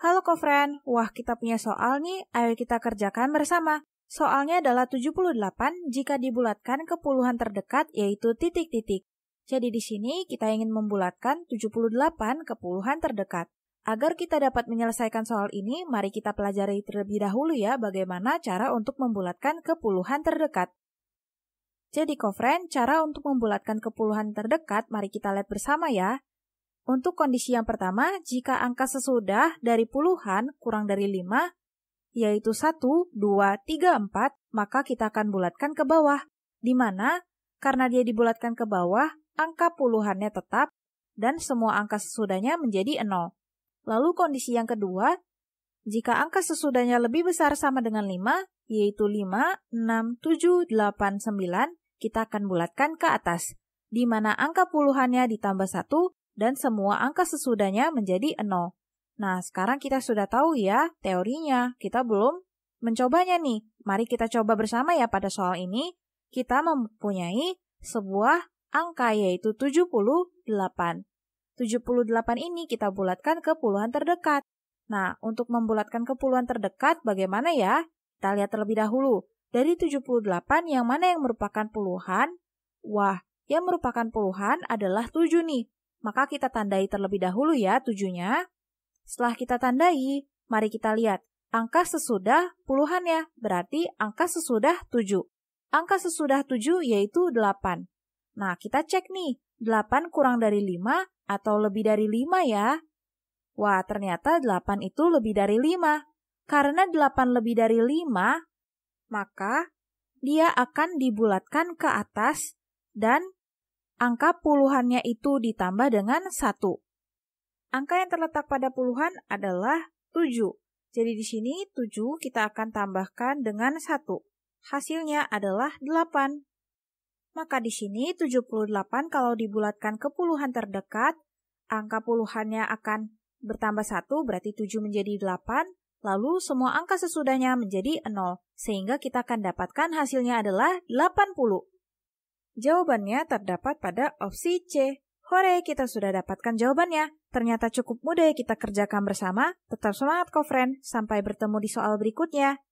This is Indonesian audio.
Halo kofren, wah kita punya soal nih, ayo kita kerjakan bersama. Soalnya adalah 78 jika dibulatkan ke puluhan terdekat yaitu titik-titik. Jadi di sini kita ingin membulatkan 78 ke puluhan terdekat. Agar kita dapat menyelesaikan soal ini, mari kita pelajari terlebih dahulu ya bagaimana cara untuk membulatkan ke puluhan terdekat. Jadi kofren, cara untuk membulatkan ke puluhan terdekat mari kita lihat bersama ya. Untuk kondisi yang pertama, jika angka sesudah dari puluhan kurang dari 5, yaitu 1, 2, 3, 4, maka kita akan bulatkan ke bawah. Di mana, karena dia dibulatkan ke bawah, angka puluhannya tetap dan semua angka sesudahnya menjadi 0. Lalu kondisi yang kedua, jika angka sesudahnya lebih besar sama dengan 5, yaitu 5, 6, 7, 8, 9, kita akan bulatkan ke atas, di mana angka puluhannya ditambah 1 dan semua angka sesudahnya menjadi 0. Nah, sekarang kita sudah tahu ya teorinya. Kita belum mencobanya nih. Mari kita coba bersama ya pada soal ini. Kita mempunyai sebuah angka yaitu 78. 78 ini kita bulatkan ke puluhan terdekat. Nah, untuk membulatkan ke puluhan terdekat bagaimana ya? Kita lihat terlebih dahulu. Dari 78 yang mana yang merupakan puluhan? Wah, yang merupakan puluhan adalah 7 nih maka kita tandai terlebih dahulu ya tujuhnya. Setelah kita tandai, mari kita lihat. Angka sesudah puluhan ya, berarti angka sesudah tujuh. Angka sesudah tujuh yaitu delapan. Nah, kita cek nih, delapan kurang dari lima atau lebih dari lima ya. Wah, ternyata delapan itu lebih dari lima. Karena delapan lebih dari lima, maka dia akan dibulatkan ke atas dan angka puluhannya itu ditambah dengan 1. Angka yang terletak pada puluhan adalah 7. Jadi di sini 7 kita akan tambahkan dengan 1. Hasilnya adalah 8. Maka di sini 78 kalau dibulatkan ke puluhan terdekat, angka puluhannya akan bertambah 1 berarti 7 menjadi 8, lalu semua angka sesudahnya menjadi 0, sehingga kita akan dapatkan hasilnya adalah 80. Jawabannya terdapat pada opsi C. Hore, kita sudah dapatkan jawabannya. Ternyata cukup mudah ya kita kerjakan bersama. Tetap semangat, friend. Sampai bertemu di soal berikutnya.